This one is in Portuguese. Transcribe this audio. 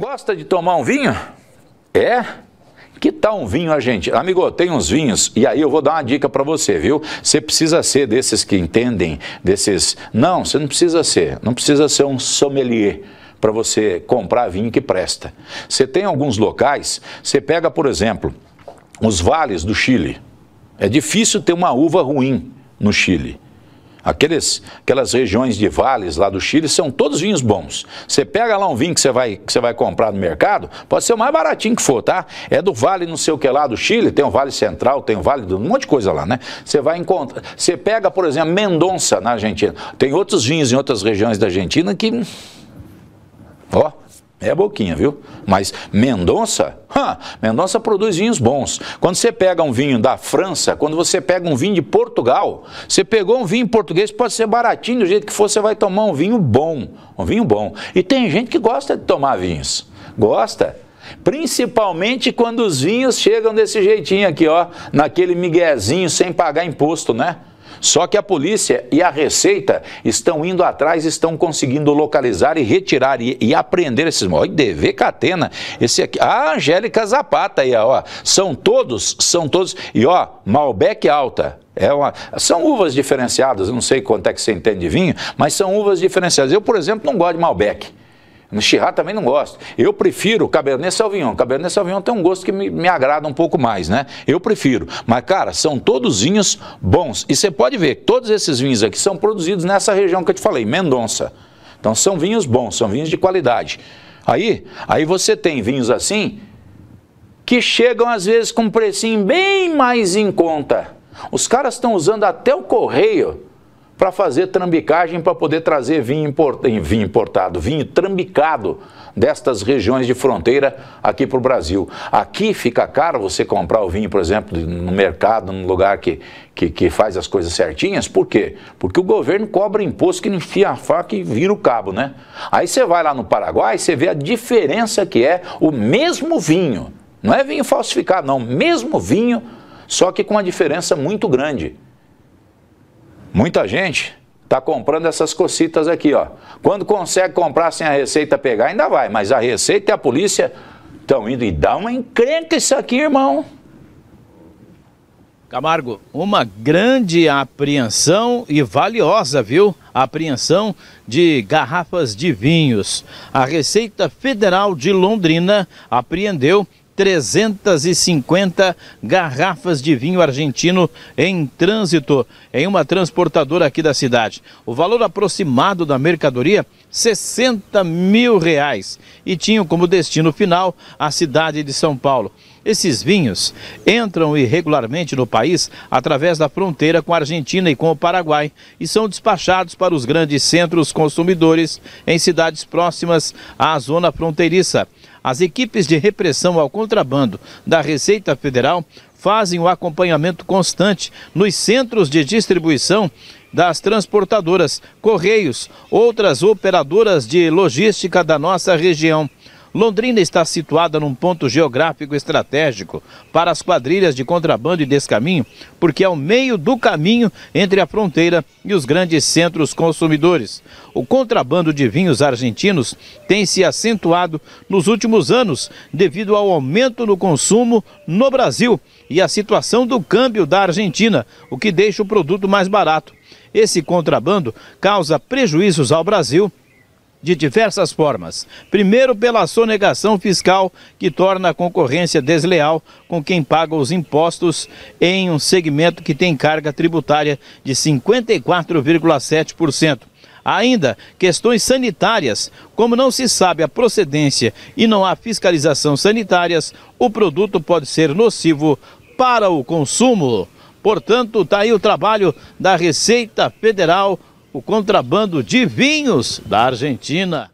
Gosta de tomar um vinho? É? Que tal um vinho gente? Amigo, tem uns vinhos, e aí eu vou dar uma dica para você, viu? Você precisa ser desses que entendem, desses... Não, você não precisa ser, não precisa ser um sommelier para você comprar vinho que presta. Você tem alguns locais, você pega, por exemplo, os vales do Chile. É difícil ter uma uva ruim no Chile. Aqueles, aquelas regiões de vales lá do Chile são todos vinhos bons. Você pega lá um vinho que você, vai, que você vai comprar no mercado, pode ser o mais baratinho que for, tá? É do vale não sei o que lá do Chile, tem o Vale Central, tem o Vale do... um monte de coisa lá, né? Você vai encontrar... Você pega, por exemplo, Mendonça na Argentina. Tem outros vinhos em outras regiões da Argentina que... Hum, é boquinha, viu? Mas Mendonça, ha, Mendonça produz vinhos bons. Quando você pega um vinho da França, quando você pega um vinho de Portugal, você pegou um vinho português, pode ser baratinho do jeito que for, você vai tomar um vinho bom, um vinho bom. E tem gente que gosta de tomar vinhos, gosta. Principalmente quando os vinhos chegam desse jeitinho aqui, ó, naquele miguezinho sem pagar imposto, né? Só que a polícia e a Receita estão indo atrás, estão conseguindo localizar e retirar e, e apreender esses móveis. Dever Catena, esse aqui. A Angélica Zapata aí, ó. São todos, são todos. E ó, Malbec Alta. É uma, são uvas diferenciadas, eu não sei quanto é que você entende de vinho, mas são uvas diferenciadas. Eu, por exemplo, não gosto de Malbec. No Chirá também não gosto. Eu prefiro Cabernet Sauvignon. Cabernet Sauvignon tem um gosto que me, me agrada um pouco mais, né? Eu prefiro. Mas, cara, são todos vinhos bons. E você pode ver que todos esses vinhos aqui são produzidos nessa região que eu te falei, Mendonça. Então, são vinhos bons, são vinhos de qualidade. Aí, aí você tem vinhos assim que chegam às vezes com um precinho bem mais em conta. Os caras estão usando até o correio para fazer trambicagem para poder trazer vinho, import, eh, vinho importado, vinho trambicado destas regiões de fronteira aqui para o Brasil. Aqui fica caro você comprar o vinho, por exemplo, no mercado, num lugar que, que, que faz as coisas certinhas. Por quê? Porque o governo cobra imposto que enfia a faca e vira o cabo, né? Aí você vai lá no Paraguai, você vê a diferença que é o mesmo vinho. Não é vinho falsificado, não. Mesmo vinho, só que com uma diferença muito grande. Muita gente está comprando essas cocitas aqui, ó. Quando consegue comprar sem a receita pegar, ainda vai, mas a receita e a polícia estão indo e dá uma encrenca isso aqui, irmão. Camargo, uma grande apreensão e valiosa, viu? A apreensão de garrafas de vinhos. A Receita Federal de Londrina apreendeu 350 garrafas de vinho argentino em trânsito em uma transportadora aqui da cidade. O valor aproximado da mercadoria, 60 mil reais. E tinham como destino final a cidade de São Paulo. Esses vinhos entram irregularmente no país através da fronteira com a Argentina e com o Paraguai e são despachados para os grandes centros consumidores em cidades próximas à zona fronteiriça. As equipes de repressão ao contrabando da Receita Federal fazem o acompanhamento constante nos centros de distribuição das transportadoras, correios, outras operadoras de logística da nossa região. Londrina está situada num ponto geográfico estratégico para as quadrilhas de contrabando e descaminho, porque é o meio do caminho entre a fronteira e os grandes centros consumidores. O contrabando de vinhos argentinos tem se acentuado nos últimos anos devido ao aumento no consumo no Brasil e à situação do câmbio da Argentina, o que deixa o produto mais barato. Esse contrabando causa prejuízos ao Brasil de diversas formas. Primeiro, pela sonegação fiscal, que torna a concorrência desleal com quem paga os impostos em um segmento que tem carga tributária de 54,7%. Ainda, questões sanitárias, como não se sabe a procedência e não há fiscalização sanitárias, o produto pode ser nocivo para o consumo. Portanto, está aí o trabalho da Receita Federal o contrabando de vinhos da Argentina.